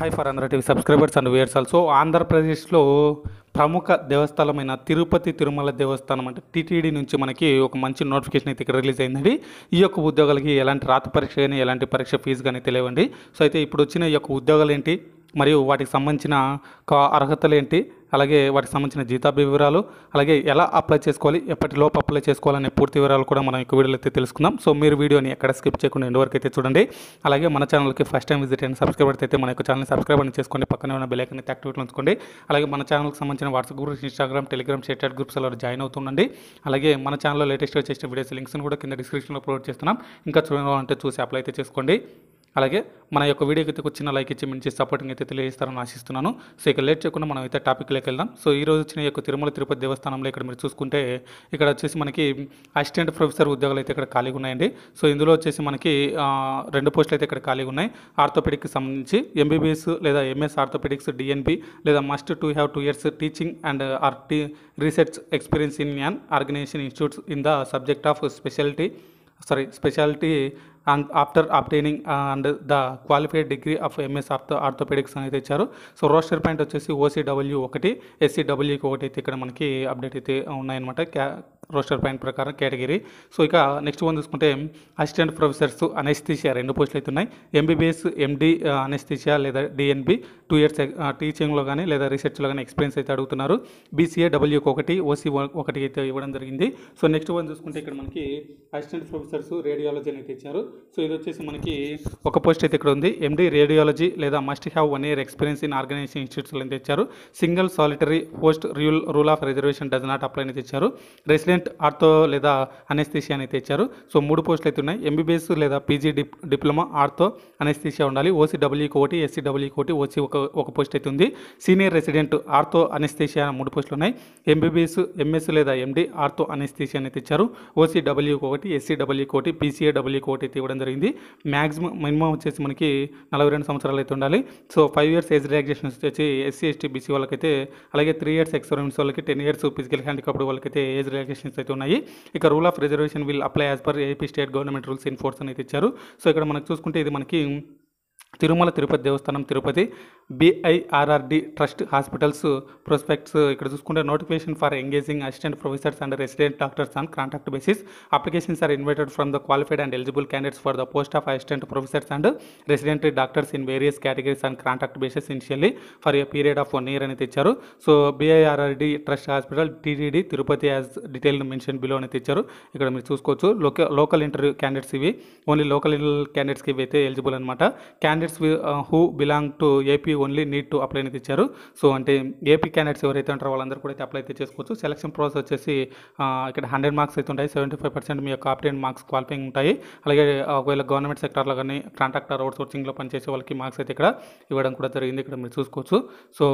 high ఫర్ అందర్ TV subscribers and viewers also ఆంధ్రప్రదేశ్లో ప్రముఖ దేవస్థానమైన తిరుపతి తిరుమల దేవస్థానం అంటే టీటీడీ నుంచి మనకి ఒక మంచి నోటిఫికేషన్ అయితే ఇక్కడ రిలీజ్ అయిందండి ఈ యొక్క ఉద్యోగాలకి ఎలాంటి రాత పరీక్ష కానీ ఎలాంటి పరీక్ష ఫీజు కానీ తెలియవండి సో అయితే ఇప్పుడు వచ్చిన ఈ యొక్క ఉద్యోగాలు ఏంటి మరియు వాటికి సంబంధించిన అర్హతలు ఏంటి అలాగే వాటికి సంబంధించిన జీతాభి వివరాలు అలాగే ఎలా అప్లై చేసుకోవాలి ఎప్పటిలోపు అప్లై చేసుకోవాలనే పూర్తి వివరాలు కూడా మనం ఇక వీడియోలో అయితే తెలుసుకుందాం సో మీరు వీడియోని ఎక్కడ స్కిప్ చేయకుండా ఎండ్ వరకు అయితే చూడండి అలాగే మన ఛానల్కి ఫస్ట్ టైం విజిట్ అయిన సబ్స్క్రైబ్ అయితే మన యొక్క ఛానల్ని సబ్స్క్రైబ్ అని చేసుకోండి పక్కనే ఉన్న బెల్ ఐకన్ అయితే యాక్టివేట్ ఉంచుకోండి అలాగే మన ఛానల్కి సంబంధించిన WhatsApp groups Instagram Telegram ShareChat groups అలా జాయిన్ అవుతుండండి అలాగే మన ఛానల్లో లేటెస్ట్గా చేసిన వీడియోస్ లింక్స్ని కూడా కింద డిస్క్రిప్షన్లో ప్రొవైడ్ చేస్తున్నాం ఇంకా చూడాలంటే చూసి అప్లై అయితే చేసుకోండి అలాగే మన యొక్క వీడియోకి అయితే చిన్న లైక్ ఇచ్చి మంచి సపోర్టింగ్ అయితే తెలియజేస్తారని ఆశిస్తున్నాను సో ఇక లేట్ చేయకుండా మనం అయితే టాపిక్లోకి వెళ్దాం సో ఈ రోజు వచ్చిన యొక్క తిరుమల తిరుపతి దేవస్థానంలో ఇక్కడ మీరు చూసుకుంటే ఇక్కడ వచ్చేసి మనకి అసిస్టెంట్ ప్రొఫెసర్ ఉద్యోగాలు అయితే ఇక్కడ ఖాళీగా ఉన్నాయండి సో ఇందులో వచ్చేసి మనకి రెండు పోస్టులు అయితే ఇక్కడ ఖాళీగా ఉన్నాయి ఆర్థోపెడిక్స్ సంబంధించి ఎంబీబీఎస్ లేదా ఎంఎస్ ఆర్థోపెడిక్స్ డిఎన్బి లేదా must to have two years teaching and R T research experience in an organisation institutes in the subject of speciality sorry speciality and after obtaining and the qualified degree of MS of orthopaedics అనేది ఇచ్చారు so roster point వచ్చేసి ఓసీడబ్ల్యూ ఒకటి ఎస్సీడబ్ల్యూకి ఒకటి అయితే ఇక్కడ మనకి update అయితే ఉన్నాయన్నమాట క్యా రోస్టర్ పాయింట్ ప్రకారం కేటగిరీ సో ఇక నెక్స్ట్ వన్ చూసుకుంటే అసిస్టెంట్ ప్రొఫెసర్స్ అనెస్థిషియా రెండు పోస్టులు అయితే ఉన్నాయి ఎంబీబీఎస్ ఎండి అనెస్థిషియా లేదా డిఎన్బి టూ ఇయర్స్ టీచింగ్లో కానీ లేదా రీసెర్చ్లో కానీ ఎక్స్పీరియన్స్ అయితే అడుగుతున్నారు బీసీఏ డబ్ల్యూకి ఒకటి ఓసీ ఒకటి అయితే ఇవ్వడం జరిగింది సో నెక్స్ట్ వన్ చూసుకుంటే ఇక్కడ మనకి అసిస్టెంట్ ప్రొఫెసర్స్ రేడియాలజీ అయితే ఇచ్చారు సో ఇది వచ్చేసి మనకి ఒక పోస్ట్ అయితే ఇక్కడ ఉంది ఎండి రేడియాలజీ లేదా must have one year experience in organisation ఇన్స్టిట్యూట్స్లో అయితే ఇచ్చారు single solitary post rule rule of reservation does not apply అయితే ఇచ్చారు రెసిడెంట్ రెసిడెంట్ ఆర్థో లేదా అనెస్థిషియా అయితే ఇచ్చారు సో మూడు పోస్టులు అయితే ఉన్నాయి ఎంబీబీఎస్ లేదా పీజీ డిప్లొమా ఆర్థో అనెస్థిషియా ఉండాలి ఓసీ డబ్ల్యూకి ఒకటి ఎస్సీ డబ్ల్యూకి ఒకటి ఓసీ ఒక ఒక పోస్ట్ అయితే ఉంది సీనియర్ రెసిడెంట్ ఆర్థో అనెస్థిషియా మూడు పోస్టులు ఉన్నాయి ఎంబీబీఎస్ ఎంఎస్ లేదా ఎండి ఆర్థో అనెస్థిషియా అయితే ఇచ్చారు ఓసీ డబ్ల్యూకి ఒకటి ఎస్సీ డబ్ల్యూకి ఒకటి పీసీఏ డబ్ల్యూకి ఒకటి అయితే ఇవ్వడం జరిగింది మ్యాక్సిమం మినిమం వచ్చేసి మనకి నలభై రెండు సంవత్సరాలు అయితే ఉండాలి so five years age relaxation వచ్చేసి ఎస్సీ ఎస్టీ బీసీ వాళ్ళకైతే అలాగే త్రీ ఇయర్స్ ఎక్స్పీరియన్స్ వాళ్ళకి టెన్ ఇయర్స్ ఫిజికల్ హ్యాండికాప్డ్ వాళ్ళకైతే ఏజ్ రియాక్సేషన్ రిజర్వేషన్స్ అయితే ఉన్నాయి ఇక rule of reservation will apply as per AP state government rules in అని అయితే ఇచ్చారు సో ఇక్కడ మనకు చూసుకుంటే ఇది మనకి Tirumala Tirupati Devasthanam Tirupati BIRRD trust hospitals prospects ఇక్కడ చూసుకుంటే notification for engaging assistant professors and resident doctors on contract basis applications are invited from the qualified and eligible candidates for the post of assistant professors and resident doctors in various categories and contract basis initially for a period of one year అనేది ఇచ్చారు so BIRRD trust hospital TTD Tirupati as detail mention below అనేది ఇచ్చారు ఇక్కడ మీరు చూసుకోవచ్చు local interview candidates ఇవి only local క్యాండిడేట్స్కి ఇవి అయితే ఎలిజిబుల్ అనమాట candidate candidates who belong to AP only need to apply అనేది ఇచ్చారు సో అంటే ఏపీ క్యాండిడేట్స్ ఎవరైతే ఉంటారో వాళ్ళందరూ కూడా అయితే అప్లై అయితే చేసుకోవచ్చు సెలక్షన్ ప్రాసెస్ వచ్చేసి ఇక్కడ హండ్రెడ్ మార్క్స్ అయితే ఉంటాయి సెవెంటీ ఫైవ్ పర్సెంట్ మీ యొక్క ఆప్టెన్ మార్క్స్ క్వాలిఫైయింగ్ ఉంటాయి అలాగే ఒకవేళ గవర్నమెంట్ సెక్టార్లో కానీ కాంట్రాక్టర్ అవుట్ సోర్సింగ్లో పనిచేసే వాళ్ళకి మార్క్స్ అయితే ఇక్కడ ఇవ్వడం కూడా జరిగింది ఇక్కడ మీరు చూసుకోవచ్చు సో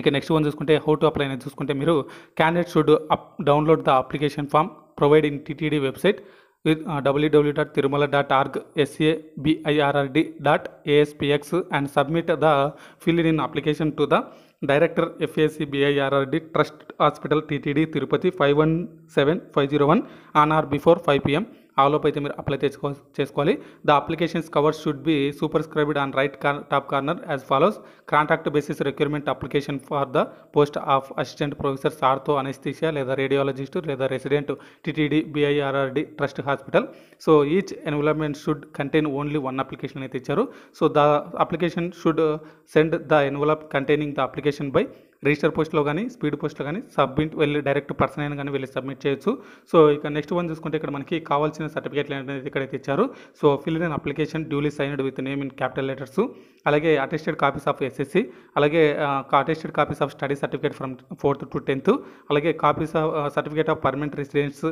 ఇక నెక్స్ట్ వన్ చూసుకుంటే హౌ టు అప్లై అనేది చూసుకుంటే మీరు candidate should up download the application form provide in TTD website with uh, www.tirumala.org and submit the filled in application to the director FACBIRRD Trust Hospital TTD Tirupati 517501 on or before 5 pm ఆలోపు అయితే మీరు apply చేసుకో చేసుకోవాలి the applications cover should be superscribed on right top corner as follows contract basis recruitment application for the post of assistant professor సార్తో anaesthesia లేదా radiologist లేదా resident TTD BIRRD trust hospital so each envelope should contain only one application అయితే ఇచ్చారు so the application should send the envelope containing the application by register పోస్ట్లో కానీ speed పోస్ట్లో కానీ submit వెళ్ళి డైరెక్ట్ పర్సన్ అయినా కానీ వెళ్ళి సబ్మిట్ చేయొచ్చు సో ఇక నెక్స్ట్ వన్ చూసుకుంటే ఇక్కడ మనకి కావాల్సిన సర్టిఫికేట్లు అనేది ఇక్కడైతే ఇచ్చారు so fill in application duly signed with name in capital letters అలాగే అటెస్టెడ్ కాపీస్ ఆఫ్ ఎస్ఎస్సి అలాగే attested copies of study certificate from fourth to tenth అలాగే copies of certificate of permanent residence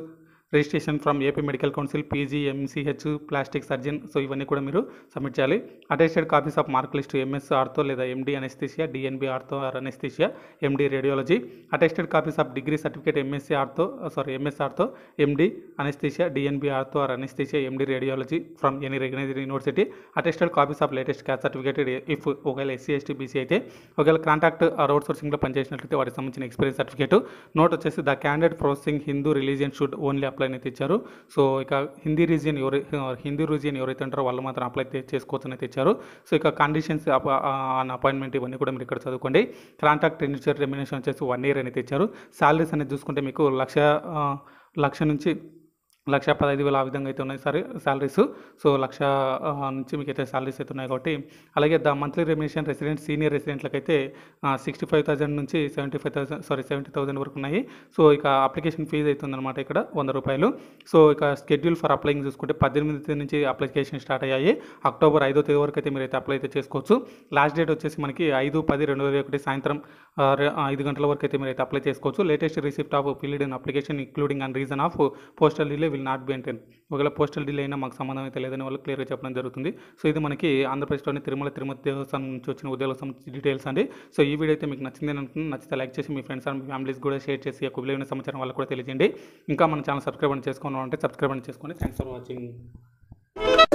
registration from AP medical council PG MCH plastic surgeon so ఇవన్నీ కూడా మీరు submit చేయాలి attested copies of mark list MS ortho లేదా MD anaesthesia DNB ortho or anaesthesia MD radiology attested copies of degree certificate MSc ortho sorry MS ortho MD anaesthesia DNB ortho or anaesthesia MD radiology from any recognised university attested copies of latest caste certificate if ఒకవేళ SC ST BC అయితే ఒకవేళ contact రోడ్ సోర్సింగ్లో పనిచేసినట్లయితే వాటికి సంబంధించిన experience certificate note వచ్చేసి the candidate professing Hindu religion should only apply అయితే ఇచ్చారు సో ఇక హిందీ రీజియన్ ఎవరై హిందీ రీజియన్ ఎవరైతే ఉంటారో వాళ్ళు మాత్రం అప్లై చేసుకోవచ్చు అయితే ఇచ్చారు సో ఇక కండిషన్స్ ఆన్ అపాయింట్మెంట్ ఇవన్నీ కూడా మీరు ఇక్కడ చదువుకోండి కాంట్రాక్ట్ రెన్యూచర్ రెమ్యునేషన్ వచ్చేసి వన్ ఇయర్ అనేది ఇచ్చారు శాలరీస్ అనేది చూసుకుంటే మీకు లక్ష లక్ష నుంచి లక్ష పదహైదు వేలు ఆ విధంగా అయితే ఉన్నాయి సరే శాలరీస్ సో లక్ష నుంచి మీకు అయితే శాలరీస్ అయితే ఉన్నాయి కాబట్టి అలాగే the monthly remuneration resident senior రెసిడెంట్లకైతే సిక్స్టీ ఫైవ్ థౌసండ్ నుంచి seventy five thousand sorry seventy thousand వరకు ఉన్నాయి సో ఇక అప్లికేషన్ ఫీజు అనమాట ఇక్కడ వంద రూపాయలు సో ఇక షెడ్యూల్ ఫర్ అప్లయింగ్ చూసుకుంటే పద్దెనిమిది నుంచి అప్లికేషన్ స్టార్ట్ అయ్యాయి అక్టోబర్ ఐదో తేదీ వరకు అయితే మీరు అయితే అప్లై అయితే చేసుకోవచ్చు లాస్ట్ డేట్ వచ్చేసి మనకి ఐదు పది రెండు వేల ఒకటి సాయంత్రం ఐదు గంటల వరకు అయితే మీరు అయితే అప్లై చేసుకోవచ్చు latest receipt of filled in application including and reason of postal delay will not be entertained ఒకవేళ పోస్టల్ డీల్ అయినా మాకు సంబంధం అయితే లేదని వాళ్ళు క్లియర్గా చెప్పడం జరుగుతుంది సో ఇది మనకి ఆంధ్రప్రదేశ్లోని తిరుమల తిరుమతి దేవస్థానం నుంచి వచ్చిన ఉద్యోగ సంబంధించి డీటెయిల్స్ అండి సో ఈ వీడియో అయితే మీకు నచ్చింది అనుకుంటున్నాను నచ్చితే లైక్ చేసి మీ ఫ్రెండ్స్ అండ్ ఫ్యామిలీస్ కూడా షేర్ చేసి ఒక విలువైన సమాచారం వాళ్ళకు కూడా తెలియజేయండి ఇంకా మన ఛానల్ సబ్స్క్రైబ్ చేసుకోవాలంటే సబ్స్క్రైబ్ చేసుకోండి థ్యాంక్స్ ఫర్ వాచింగ్